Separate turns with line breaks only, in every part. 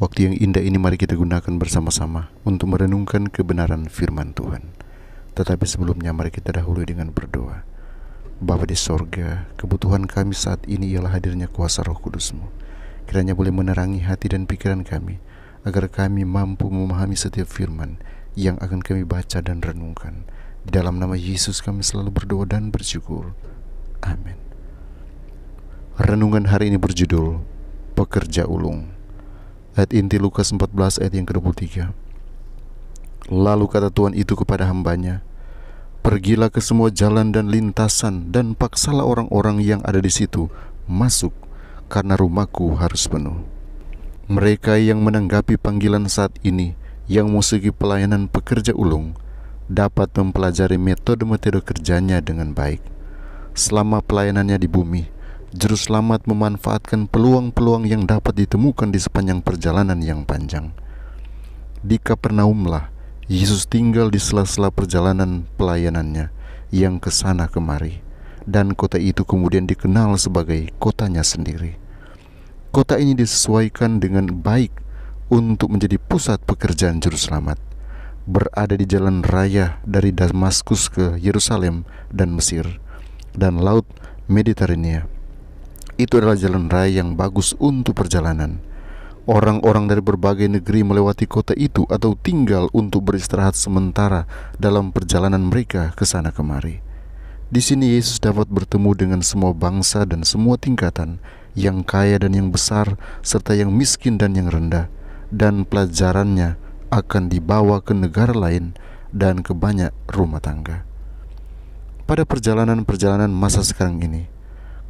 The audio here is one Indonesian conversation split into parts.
Waktu yang indah ini mari kita gunakan bersama-sama untuk merenungkan kebenaran firman Tuhan. Tetapi sebelumnya mari kita dahulu dengan berdoa. Bapa di sorga, kebutuhan kami saat ini ialah hadirnya kuasa roh kudusmu. Kiranya boleh menerangi hati dan pikiran kami, agar kami mampu memahami setiap firman yang akan kami baca dan renungkan. Di dalam nama Yesus kami selalu berdoa dan bersyukur. Amin. Renungan hari ini berjudul Pekerja Ulung. Ayat inti Lukas 14 ayat yang ke-23 Lalu kata Tuhan itu kepada hambanya Pergilah ke semua jalan dan lintasan Dan paksalah orang-orang yang ada di situ Masuk karena rumahku harus penuh Mereka yang menanggapi panggilan saat ini Yang musuhi pelayanan pekerja ulung Dapat mempelajari metode-metode kerjanya dengan baik Selama pelayanannya di bumi Juru selamat memanfaatkan peluang-peluang yang dapat ditemukan di sepanjang perjalanan yang panjang. Di Kapernaumlah Yesus tinggal di sela-sela perjalanan pelayanannya yang ke sana kemari dan kota itu kemudian dikenal sebagai kotanya sendiri. Kota ini disesuaikan dengan baik untuk menjadi pusat pekerjaan juru selamat berada di jalan raya dari Damaskus ke Yerusalem dan Mesir dan laut Mediterania. Itu adalah jalan raya yang bagus untuk perjalanan. Orang-orang dari berbagai negeri melewati kota itu atau tinggal untuk beristirahat sementara dalam perjalanan mereka ke sana kemari. Di sini Yesus dapat bertemu dengan semua bangsa dan semua tingkatan, yang kaya dan yang besar, serta yang miskin dan yang rendah, dan pelajarannya akan dibawa ke negara lain dan ke banyak rumah tangga. Pada perjalanan-perjalanan masa sekarang ini,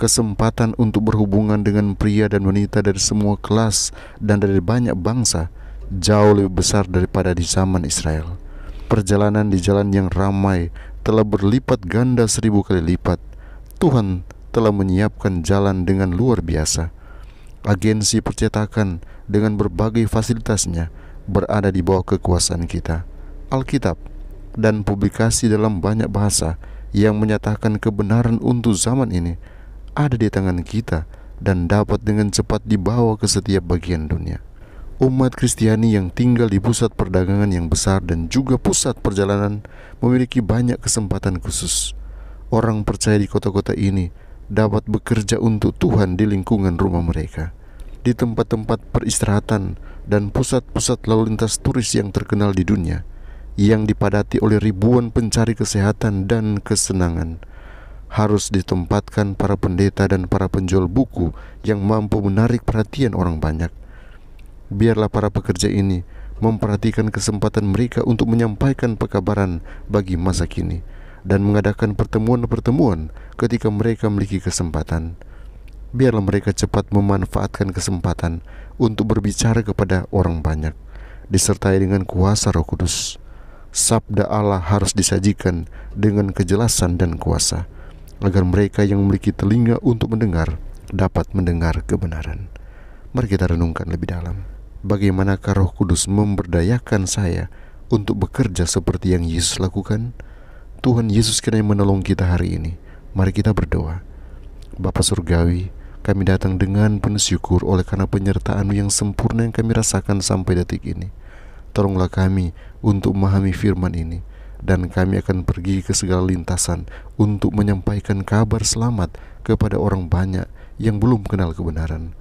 kesempatan untuk berhubungan dengan pria dan wanita dari semua kelas dan dari banyak bangsa jauh lebih besar daripada di zaman Israel. Perjalanan di jalan yang ramai telah berlipat ganda seribu kali lipat. Tuhan telah menyiapkan jalan dengan luar biasa. Agensi percetakan dengan berbagai fasilitasnya berada di bawah kekuasaan kita. Alkitab dan publikasi dalam banyak bahasa yang menyatakan kebenaran untuk zaman ini ada di tangan kita dan dapat dengan cepat dibawa ke setiap bagian dunia. Umat Kristiani yang tinggal di pusat perdagangan yang besar dan juga pusat perjalanan memiliki banyak kesempatan khusus. Orang percaya di kota-kota ini dapat bekerja untuk Tuhan di lingkungan rumah mereka, di tempat-tempat peristirahatan dan pusat-pusat lalu lintas turis yang terkenal di dunia, yang dipadati oleh ribuan pencari kesehatan dan kesenangan harus ditempatkan para pendeta dan para penjual buku yang mampu menarik perhatian orang banyak. Biarlah para pekerja ini memperhatikan kesempatan mereka untuk menyampaikan pekabaran bagi masa kini dan mengadakan pertemuan-pertemuan ketika mereka memiliki kesempatan. Biarlah mereka cepat memanfaatkan kesempatan untuk berbicara kepada orang banyak, disertai dengan kuasa Roh Kudus. Sabda Allah harus disajikan dengan kejelasan dan kuasa agar mereka yang memiliki telinga untuk mendengar dapat mendengar kebenaran. Mari kita renungkan lebih dalam. Bagaimanakah Roh Kudus memberdayakan saya untuk bekerja seperti yang Yesus lakukan? Tuhan Yesus kiranya menolong kita hari ini. Mari kita berdoa. Bapa Surgawi, kami datang dengan penuh syukur oleh karena penyertaanmu yang sempurna yang kami rasakan sampai detik ini. Tolonglah kami untuk memahami firman ini dan kami akan pergi ke segala lintasan untuk menyampaikan kabar selamat kepada orang banyak yang belum kenal kebenaran.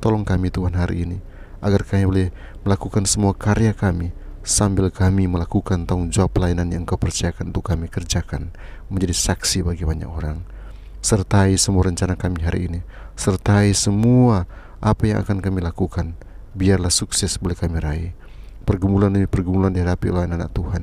Tolong kami Tuhan hari ini agar kami boleh melakukan semua karya kami sambil kami melakukan tanggung jawab pelayanan yang kau percayakan untuk kami kerjakan menjadi saksi bagi banyak orang. Sertai semua rencana kami hari ini, sertai semua apa yang akan kami lakukan. Biarlah sukses boleh kami raih. Pergumulan demi pergumulan dihadapi oleh anak-anak Tuhan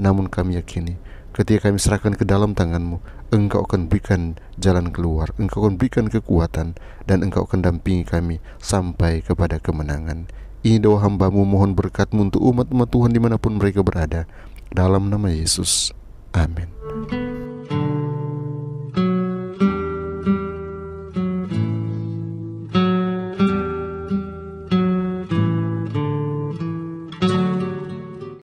namun kami yakini ketika kami serahkan ke dalam tanganmu, engkau akan berikan jalan keluar, engkau akan berikan kekuatan, dan engkau akan dampingi kami sampai kepada kemenangan. Ini doa hambamu mohon berkatmu untuk umat-umat Tuhan dimanapun mereka berada. Dalam nama Yesus. Amin.